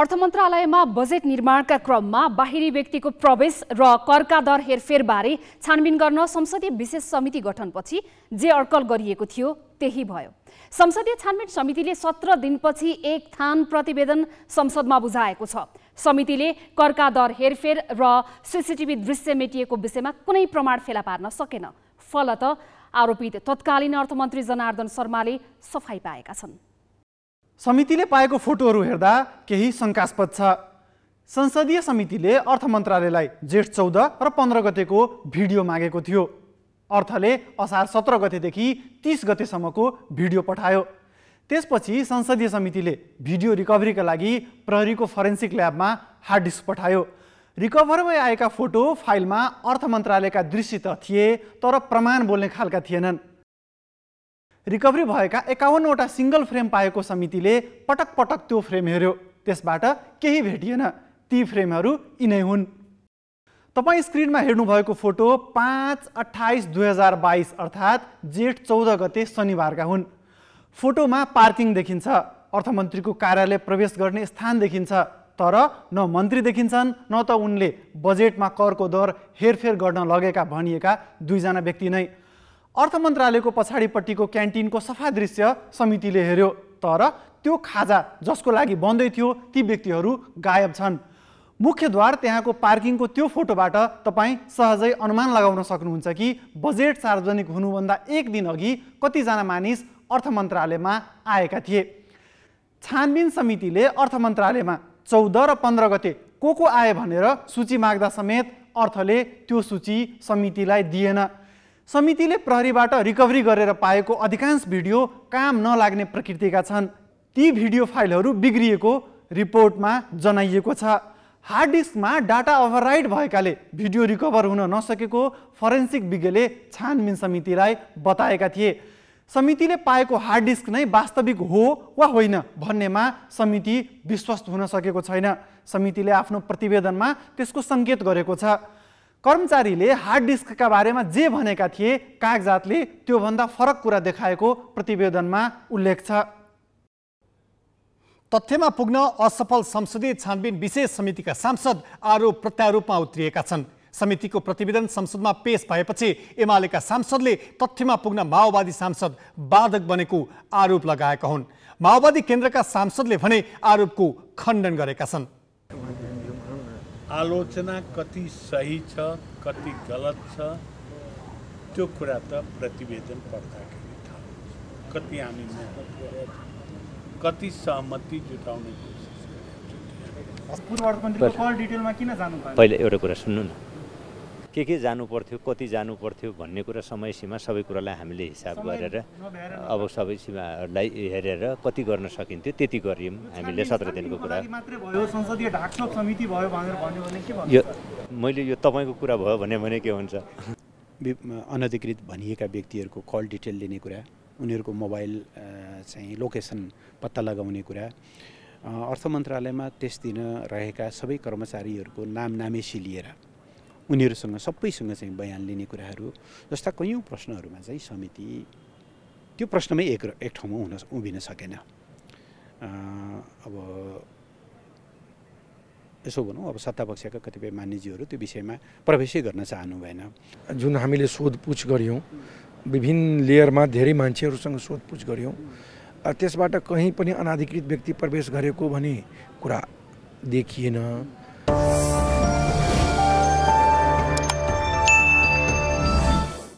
अर्थ मन्त्रालयमा बजेट निर्माणका क्रममा बाहिरी व्यक्तिको प्रवेश र करका दर हेरफेरबारे छानबिन गर्न संसदीय विशेष समिति गठनपछि जे अड्कल गरिएको थियो त्यही भयो संसदीय छानबिन समितिले सत्र दिनपछि एक थान प्रतिवेदन संसदमा बुझाएको छ समितिले करका दर हेरफेर र सिसिटिभी दृश्य मेटिएको विषयमा कुनै प्रमाण फेला पार्न सकेन फलत आरोपित तत्कालीन अर्थमन्त्री जनार्दन शर्माले सफाई पाएका छन् समितिले पाएको फोटोहरू हेर्दा केही शङ्कास्पद छ संसदीय समितिले अर्थ मन्त्रालयलाई जेठ चौध र पन्ध्र गतेको भिडियो मागेको थियो अर्थले असार सत्र गतेदेखि तिस गतेसम्मको भिडियो पठायो त्यसपछि संसदीय समितिले भिडियो रिकभरीका लागि प्रहरीको फरेन्सिक ल्याबमा हार्ड डिस्क पठायो रिकभर भए आएका फोटो फाइलमा अर्थ मन्त्रालयका दृश्य त थिए तर प्रमाण बोल्ने खालका थिएनन् रिकभरी भएका एकाउन्नवटा सिङ्गल फ्रेम पाएको समितिले पटक पटक त्यो फ्रेम हेऱ्यो त्यसबाट केही भेटिएन ती फ्रेमहरू यिनै हुन् तपाईँ स्क्रिनमा हेर्नुभएको फोटो पाँच अठाइस दुई हजार बाइस अर्थात् जेठ चौध गते शनिबारका हुन् फोटोमा पार्किङ देखिन्छ अर्थमन्त्रीको कार्यालय प्रवेश गर्ने स्थान देखिन्छ तर न मन्त्री देखिन्छन् न त उनले बजेटमा करको दर हेरफेर गर्न लगेका भनिएका दुईजना व्यक्ति नै अर्थ मन्त्रालयको पछाडिपट्टिको क्यान्टिनको सफा दृश्य समितिले हेऱ्यो तर त्यो खाजा जसको लागि बन्दै थियो ती व्यक्तिहरू गायब छन् मुख्यद्वार त्यहाँको पार्किङको त्यो फोटोबाट तपाईँ सहजै अनुमान लगाउन सक्नुहुन्छ कि बजेट सार्वजनिक हुनुभन्दा एक दिन अघि कतिजना मानिस अर्थ मन्त्रालयमा आएका थिए छानबिन समितिले अर्थ मन्त्रालयमा चौध र पन्ध्र गते को को आए भनेर सूची माग्दा समेत अर्थले त्यो सूची समितिलाई दिएन समितिले प्रहरीबाट रिकभरी गरेर पाएको अधिकांश भिडियो काम नलाग्ने प्रकृतिका छन् ती भिडियो फाइलहरू बिग्रिएको रिपोर्टमा जनाइएको छ हार्ड डिस्कमा डाटा ओभरराइड भएकाले भिडियो रिकभर हुन नसकेको फरेन्सिक विज्ञले छानबिन समितिलाई बताएका थिए समितिले पाएको हार्ड डिस्क नै वास्तविक हो वा होइन भन्नेमा समिति विश्वस्त हुन सकेको छैन समितिले आफ्नो प्रतिवेदनमा त्यसको सङ्केत गरेको छ कर्मचारीले हार्ड डिस्कका बारेमा जे भनेका थिए कागजातले त्योभन्दा फरक कुरा देखाएको प्रतिवेदनमा उल्लेख छ तथ्यमा पुग्न असफल संसदीय छानबिन विशेष समितिका सांसद आरोप प्रत्यारोपमा उत्रिएका छन् समितिको प्रतिवेदन संसदमा पेश भएपछि एमालेका सांसदले तथ्यमा पुग्न माओवादी सांसद बाधक बनेको आरोप लगाएका हुन् माओवादी केन्द्रका सांसदले भने आरोपको खण्डन गरेका छन् आलोचना कति सही छ कति गलत छ त्यो कुरा त प्रतिवेदन पढ्दाखेरि थाहा हुन्छ कति हामी मेहनत गरेर कति सहमति जुटाउने कोसिस गरेर पहिला किन जानु एउटा कुरा सुन्नु न के के जानु पर्थ्यो कति जानु पर्थ्यो भन्ने कुरा समय सीमा सबै कुरालाई हामीले हिसाब गरेर अब सबै सीमाहरूलाई हेरेर कति गर्न सकिन्थ्यो त्यति गऱ्यौँ हामीले सत्र दिनको कुरा यो मैले यो तपाईँको कुरा भयो भने के हुन्छ अनधिकृत भनिएका व्यक्तिहरूको कल डिटेल लिने कुरा उनीहरूको मोबाइल चाहिँ लोकेसन पत्ता लगाउने कुरा अर्थ मन्त्रालयमा त्यस दिन रहेका सबै कर्मचारीहरूको नाम नामेसी लिएर उनीहरूसँग सबैसँग चाहिँ बयान लिने कुराहरू जस्ता कयौँ प्रश्नहरूमा चाहिँ समिति त्यो प्रश्नमै एक एक ठाउँमा हुन उभिन सकेन अब यसो भनौँ अब सत्तापक्षका कतिपय मान्यजीहरू त्यो विषयमा प्रवेशै गर्न चाहनु भएन जुन हामीले सोधपुछ गऱ्यौँ विभिन्न लेयरमा धेरै मान्छेहरूसँग सोधपुछ गऱ्यौँ त्यसबाट कहीँ पनि अनाधिकृत व्यक्ति प्रवेश गरेको भने कुरा देखिएन